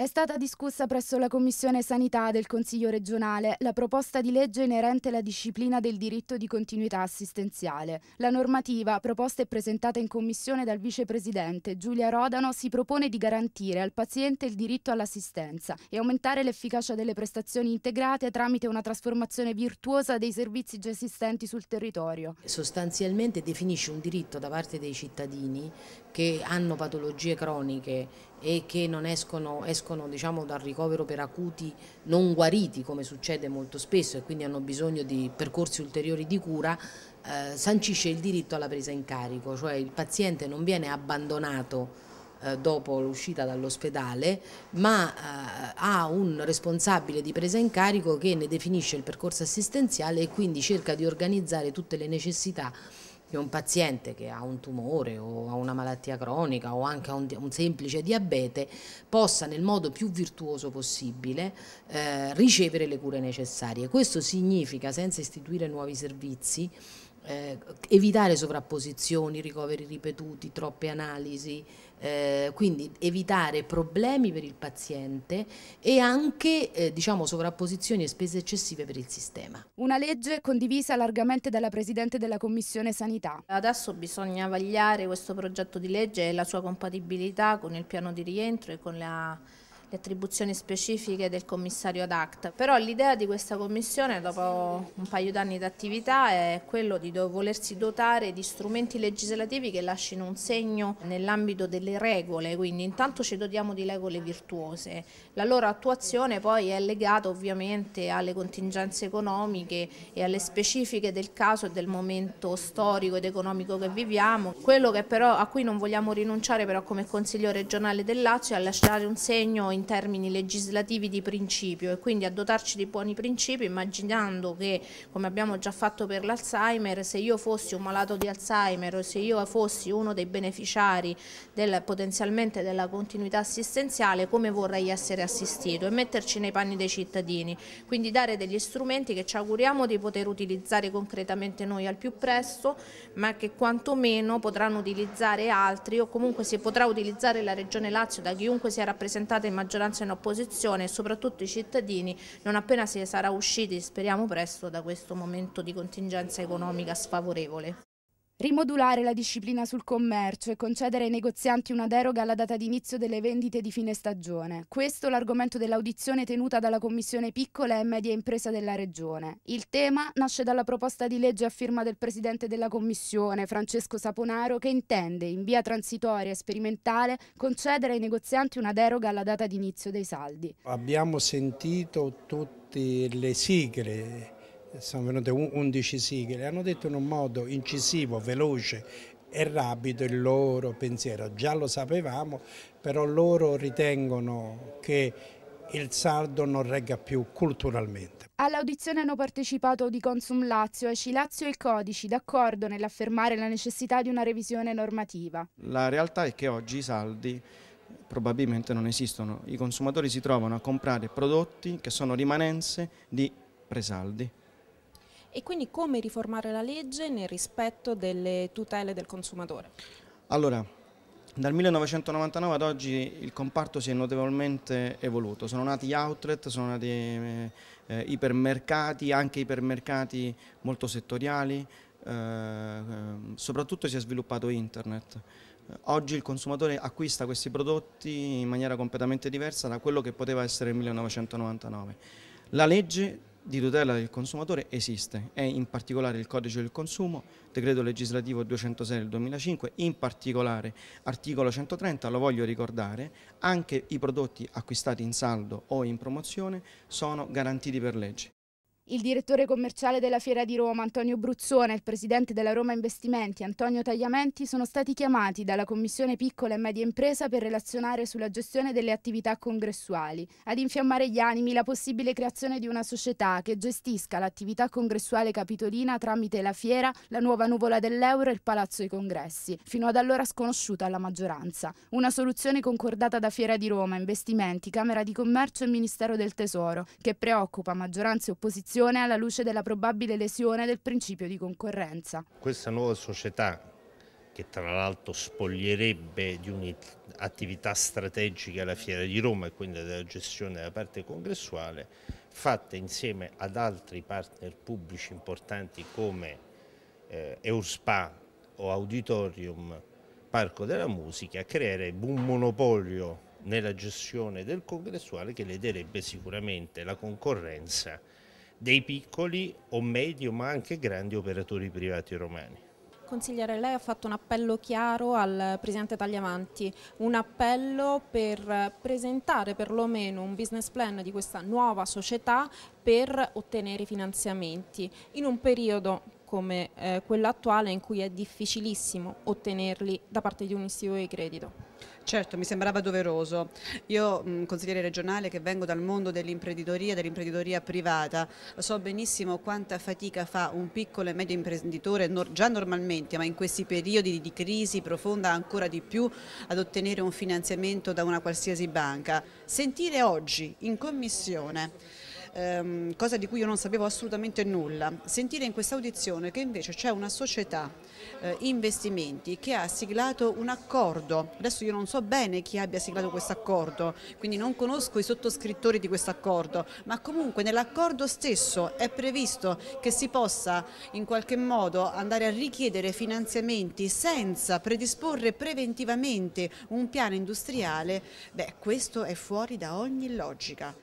È stata discussa presso la Commissione Sanità del Consiglio regionale la proposta di legge inerente alla disciplina del diritto di continuità assistenziale. La normativa, proposta e presentata in Commissione dal Vicepresidente Giulia Rodano, si propone di garantire al paziente il diritto all'assistenza e aumentare l'efficacia delle prestazioni integrate tramite una trasformazione virtuosa dei servizi già esistenti sul territorio. Sostanzialmente definisce un diritto da parte dei cittadini che hanno patologie croniche e che non escono, escono diciamo, dal ricovero per acuti non guariti come succede molto spesso e quindi hanno bisogno di percorsi ulteriori di cura, eh, sancisce il diritto alla presa in carico, cioè il paziente non viene abbandonato eh, dopo l'uscita dall'ospedale, ma eh, ha un responsabile di presa in carico che ne definisce il percorso assistenziale e quindi cerca di organizzare tutte le necessità che un paziente che ha un tumore o ha una malattia cronica o anche un, un semplice diabete possa nel modo più virtuoso possibile eh, ricevere le cure necessarie. Questo significa, senza istituire nuovi servizi, eh, evitare sovrapposizioni, ricoveri ripetuti, troppe analisi, eh, quindi evitare problemi per il paziente e anche eh, diciamo, sovrapposizioni e spese eccessive per il sistema. Una legge condivisa largamente dalla Presidente della Commissione Sanità. Adesso bisogna vagliare questo progetto di legge e la sua compatibilità con il piano di rientro e con la le attribuzioni specifiche del commissario ad acta. Però l'idea di questa commissione dopo un paio d'anni di attività è quello di volersi dotare di strumenti legislativi che lasciano un segno nell'ambito delle regole, quindi intanto ci dotiamo di regole virtuose. La loro attuazione poi è legata ovviamente alle contingenze economiche e alle specifiche del caso e del momento storico ed economico che viviamo. Quello che però a cui non vogliamo rinunciare però come Consiglio regionale del Lazio è lasciare un segno in in termini legislativi di principio e quindi a dotarci di buoni principi immaginando che come abbiamo già fatto per l'Alzheimer se io fossi un malato di Alzheimer o se io fossi uno dei beneficiari del, potenzialmente della continuità assistenziale come vorrei essere assistito e metterci nei panni dei cittadini quindi dare degli strumenti che ci auguriamo di poter utilizzare concretamente noi al più presto ma che quantomeno potranno utilizzare altri o comunque si potrà utilizzare la Regione Lazio da chiunque sia rappresentata in maggioranza maggioranza e in opposizione e soprattutto i cittadini non appena si sarà usciti, speriamo presto, da questo momento di contingenza economica sfavorevole. Rimodulare la disciplina sul commercio e concedere ai negozianti una deroga alla data d'inizio delle vendite di fine stagione. Questo è l'argomento dell'audizione tenuta dalla Commissione Piccola e Media Impresa della Regione. Il tema nasce dalla proposta di legge a firma del Presidente della Commissione, Francesco Saponaro, che intende, in via transitoria e sperimentale, concedere ai negozianti una deroga alla data d'inizio dei saldi. Abbiamo sentito tutte le sigle sono venute 11 sigle, hanno detto in un modo incisivo, veloce e rapido il loro pensiero, già lo sapevamo, però loro ritengono che il saldo non regga più culturalmente. All'audizione hanno partecipato di Consum Lazio, Eci Lazio e Codici, d'accordo nell'affermare la necessità di una revisione normativa. La realtà è che oggi i saldi probabilmente non esistono, i consumatori si trovano a comprare prodotti che sono rimanenze di presaldi e quindi come riformare la legge nel rispetto delle tutele del consumatore? Allora, dal 1999 ad oggi il comparto si è notevolmente evoluto, sono nati outlet, sono nati eh, ipermercati, anche ipermercati molto settoriali, eh, soprattutto si è sviluppato internet. Oggi il consumatore acquista questi prodotti in maniera completamente diversa da quello che poteva essere nel 1999. La legge di tutela del consumatore esiste è in particolare il codice del consumo, decreto legislativo 206 del 2005, in particolare articolo 130, lo voglio ricordare, anche i prodotti acquistati in saldo o in promozione sono garantiti per legge il direttore commerciale della Fiera di Roma Antonio Bruzzone e il presidente della Roma Investimenti Antonio Tagliamenti sono stati chiamati dalla Commissione Piccola e Media Impresa per relazionare sulla gestione delle attività congressuali, ad infiammare gli animi la possibile creazione di una società che gestisca l'attività congressuale capitolina tramite la Fiera, la nuova nuvola dell'euro e il Palazzo dei Congressi, fino ad allora sconosciuta alla maggioranza. Una soluzione concordata da Fiera di Roma, Investimenti, Camera di Commercio e Ministero del Tesoro, che preoccupa maggioranza e opposizione situazione alla luce della probabile lesione del principio di concorrenza. Questa nuova società che tra l'altro spoglierebbe di un'attività strategica la Fiera di Roma e quindi della gestione della parte congressuale, fatta insieme ad altri partner pubblici importanti come eh, Euspa o Auditorium, Parco della Musica, creerebbe un monopolio nella gestione del congressuale che lederebbe sicuramente la concorrenza dei piccoli o medio ma anche grandi operatori privati romani. Consigliere, lei ha fatto un appello chiaro al Presidente Tagliavanti, un appello per presentare perlomeno un business plan di questa nuova società per ottenere i finanziamenti in un periodo come eh, quella attuale in cui è difficilissimo ottenerli da parte di un istituto di credito. Certo, mi sembrava doveroso. Io, consigliere regionale, che vengo dal mondo dell'imprenditoria, dell'imprenditoria privata, so benissimo quanta fatica fa un piccolo e medio imprenditore, già normalmente, ma in questi periodi di crisi profonda ancora di più, ad ottenere un finanziamento da una qualsiasi banca. Sentire oggi in commissione ehm, cosa di cui io non sapevo assolutamente nulla. Sentire in questa audizione che invece c'è una società eh, investimenti che ha siglato un accordo, adesso io non so bene chi abbia siglato questo accordo, quindi non conosco i sottoscrittori di questo accordo, ma comunque nell'accordo stesso è previsto che si possa in qualche modo andare a richiedere finanziamenti senza predisporre preventivamente un piano industriale, beh questo è fuori da ogni logica.